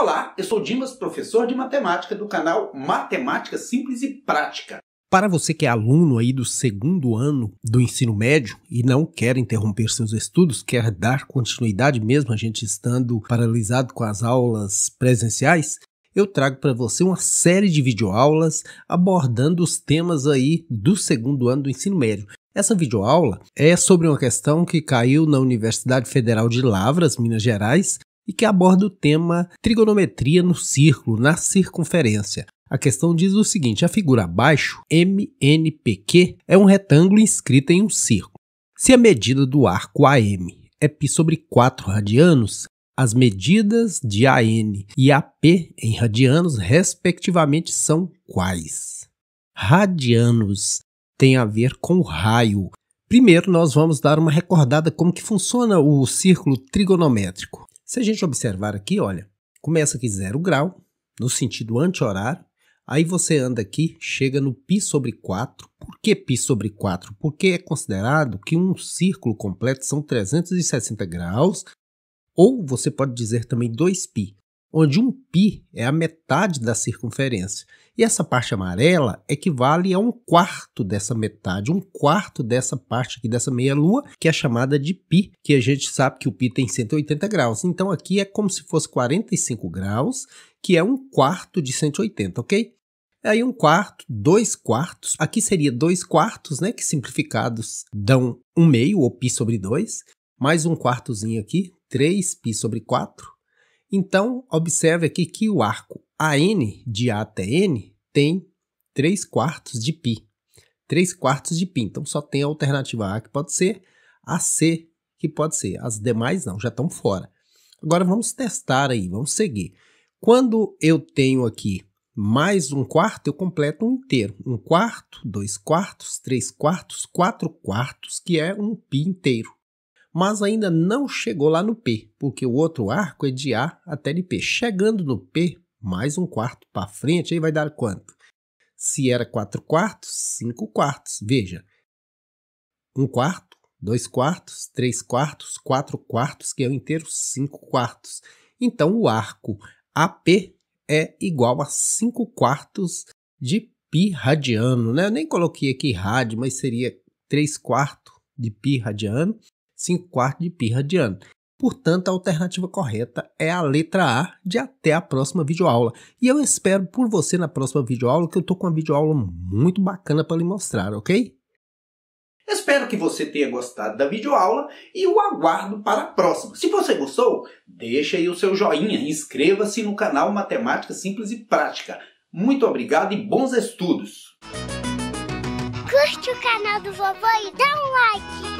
Olá, eu sou Dimas, professor de matemática do canal Matemática Simples e Prática. Para você que é aluno aí do segundo ano do ensino médio e não quer interromper seus estudos, quer dar continuidade mesmo a gente estando paralisado com as aulas presenciais, eu trago para você uma série de videoaulas abordando os temas aí do segundo ano do ensino médio. Essa videoaula é sobre uma questão que caiu na Universidade Federal de Lavras, Minas Gerais, e que aborda o tema trigonometria no círculo, na circunferência. A questão diz o seguinte: a figura abaixo, MNPQ, é um retângulo inscrito em um círculo. Se a medida do arco AM é π sobre 4 radianos, as medidas de AN e AP em radianos, respectivamente, são quais? Radianos tem a ver com raio. Primeiro, nós vamos dar uma recordada como que funciona o círculo trigonométrico. Se a gente observar aqui, olha, começa aqui zero grau, no sentido anti-horário, aí você anda aqui, chega no π sobre 4. Por que π sobre 4? Porque é considerado que um círculo completo são 360 graus, ou você pode dizer também 2π onde um pi é a metade da circunferência. E essa parte amarela equivale a um quarto dessa metade, um quarto dessa parte aqui dessa meia-lua, que é chamada de π, que a gente sabe que o π tem 180 graus. Então aqui é como se fosse 45 graus, que é um quarto de 180, ok? Aí um quarto, dois quartos, aqui seria dois quartos, né, que simplificados dão um meio, ou π sobre 2, mais um quartozinho aqui, 3π sobre 4, então, observe aqui que o arco AN de A até N tem 3 quartos de π. 3 quartos de π. Então, só tem a alternativa A que pode ser, a C que pode ser. As demais não, já estão fora. Agora, vamos testar aí, vamos seguir. Quando eu tenho aqui mais um quarto, eu completo um inteiro. Um quarto, dois quartos, três quartos, quatro quartos, que é um π inteiro mas ainda não chegou lá no P, porque o outro arco é de A até de P. Chegando no P, mais um quarto para frente, aí vai dar quanto? Se era 4 quartos, 5 quartos. Veja, 1 um quarto, 2 quartos, 3 quartos, 4 quartos, que é o inteiro 5 quartos. Então, o arco AP é igual a 5 quartos de pi radiano. Né? Eu nem coloquei aqui rádio, mas seria 3 quartos de pi radiano 5 quartos de pirra de ano. Portanto, a alternativa correta é a letra A de até a próxima videoaula. E eu espero por você na próxima videoaula, que eu estou com uma videoaula muito bacana para lhe mostrar, ok? Espero que você tenha gostado da videoaula e o aguardo para a próxima. Se você gostou, deixa aí o seu joinha e inscreva-se no canal Matemática Simples e Prática. Muito obrigado e bons estudos! Curte o canal do vovô e dá um like!